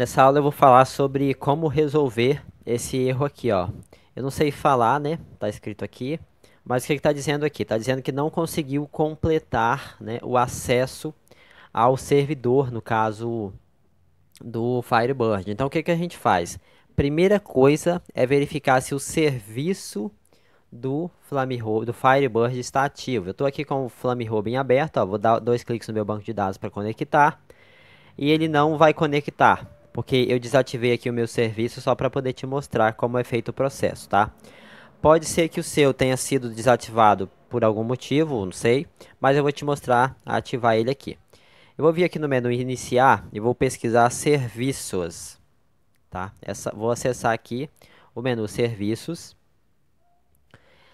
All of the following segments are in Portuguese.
Nessa aula eu vou falar sobre como resolver esse erro aqui, ó. Eu não sei falar, né? Tá escrito aqui. Mas o que está dizendo aqui? Está dizendo que não conseguiu completar né, o acesso ao servidor, no caso do Firebird. Então, o que, que a gente faz? Primeira coisa é verificar se o serviço do Flamirrobe, do Firebird está ativo. Eu estou aqui com o Flamirrobe em aberto, ó, vou dar dois cliques no meu banco de dados para conectar. E ele não vai conectar porque eu desativei aqui o meu serviço só para poder te mostrar como é feito o processo, tá? Pode ser que o seu tenha sido desativado por algum motivo, não sei, mas eu vou te mostrar a ativar ele aqui. Eu vou vir aqui no menu iniciar e vou pesquisar serviços, tá? Essa, vou acessar aqui o menu serviços.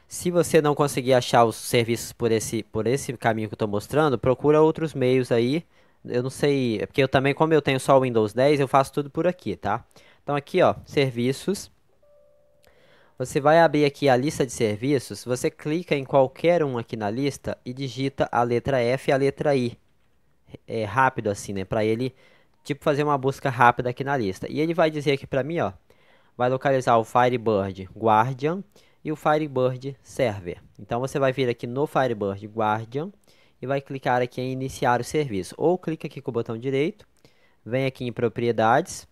Se você não conseguir achar os serviços por esse, por esse caminho que eu estou mostrando, procura outros meios aí eu não sei, é porque eu também, como eu tenho só o Windows 10, eu faço tudo por aqui, tá? Então aqui, ó, serviços. Você vai abrir aqui a lista de serviços, você clica em qualquer um aqui na lista e digita a letra F e a letra I. É rápido assim, né, para ele tipo fazer uma busca rápida aqui na lista. E ele vai dizer aqui para mim, ó, vai localizar o Firebird Guardian e o Firebird Server. Então você vai vir aqui no Firebird Guardian e vai clicar aqui em iniciar o serviço. Ou clica aqui com o botão direito, vem aqui em propriedades,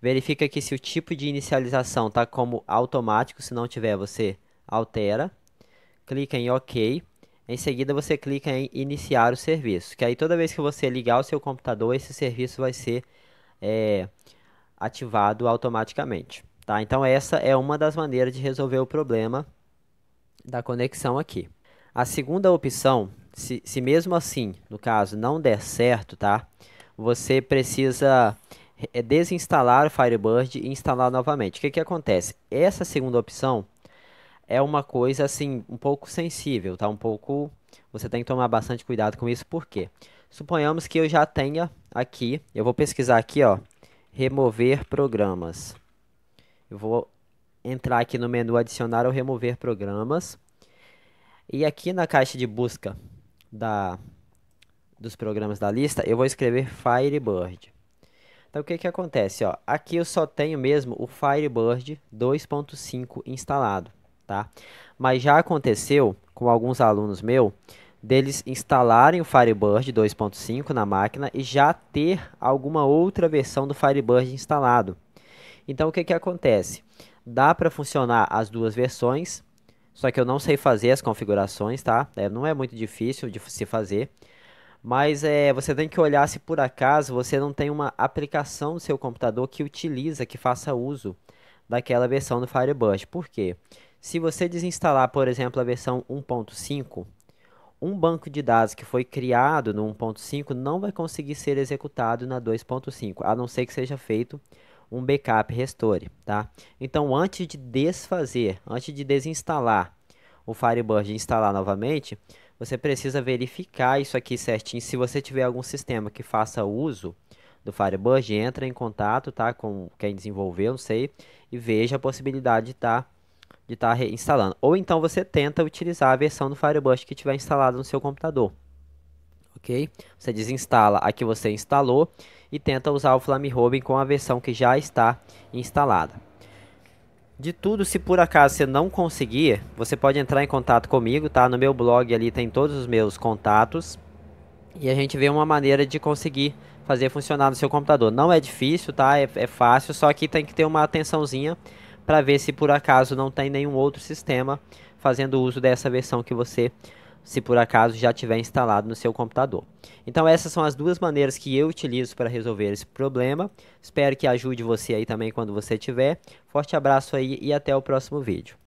verifica aqui se o tipo de inicialização está como automático, se não tiver você altera, clica em OK, em seguida você clica em iniciar o serviço, que aí toda vez que você ligar o seu computador, esse serviço vai ser é, ativado automaticamente. Tá? Então essa é uma das maneiras de resolver o problema da conexão aqui. A segunda opção se, se mesmo assim, no caso, não der certo, tá? Você precisa eh, desinstalar o Firebird e instalar novamente. O que, que acontece? Essa segunda opção é uma coisa assim um pouco sensível, tá? Um pouco você tem que tomar bastante cuidado com isso, porque suponhamos que eu já tenha aqui, eu vou pesquisar aqui, ó, remover programas. Eu vou entrar aqui no menu adicionar ou remover programas. E aqui na caixa de busca da, dos programas da lista, eu vou escrever Firebird. Então o que, que acontece? Ó? Aqui eu só tenho mesmo o Firebird 2.5 instalado. Tá? Mas já aconteceu com alguns alunos meus deles instalarem o Firebird 2.5 na máquina e já ter alguma outra versão do Firebird instalado. Então o que, que acontece? Dá para funcionar as duas versões, só que eu não sei fazer as configurações, tá? É, não é muito difícil de se fazer. Mas é, você tem que olhar se por acaso você não tem uma aplicação no seu computador que utiliza, que faça uso daquela versão do Firebird. Por quê? Se você desinstalar, por exemplo, a versão 1.5, um banco de dados que foi criado no 1.5 não vai conseguir ser executado na 2.5, a não ser que seja feito um backup restore, tá? Então, antes de desfazer, antes de desinstalar o Firebird e instalar novamente, você precisa verificar isso aqui certinho. Se você tiver algum sistema que faça uso do Firebird, entra em contato, tá, com quem desenvolveu, não sei, e veja a possibilidade de estar tá, de tá reinstalando. Ou então você tenta utilizar a versão do Firebird que tiver instalado no seu computador ok? Você desinstala a que você instalou e tenta usar o Flame Robin com a versão que já está instalada. De tudo, se por acaso você não conseguir, você pode entrar em contato comigo, tá? No meu blog ali tem todos os meus contatos. E a gente vê uma maneira de conseguir fazer funcionar no seu computador. Não é difícil, tá? É, é fácil, só que tem que ter uma atençãozinha para ver se por acaso não tem nenhum outro sistema fazendo uso dessa versão que você se por acaso já tiver instalado no seu computador. Então essas são as duas maneiras que eu utilizo para resolver esse problema. Espero que ajude você aí também quando você tiver. Forte abraço aí e até o próximo vídeo.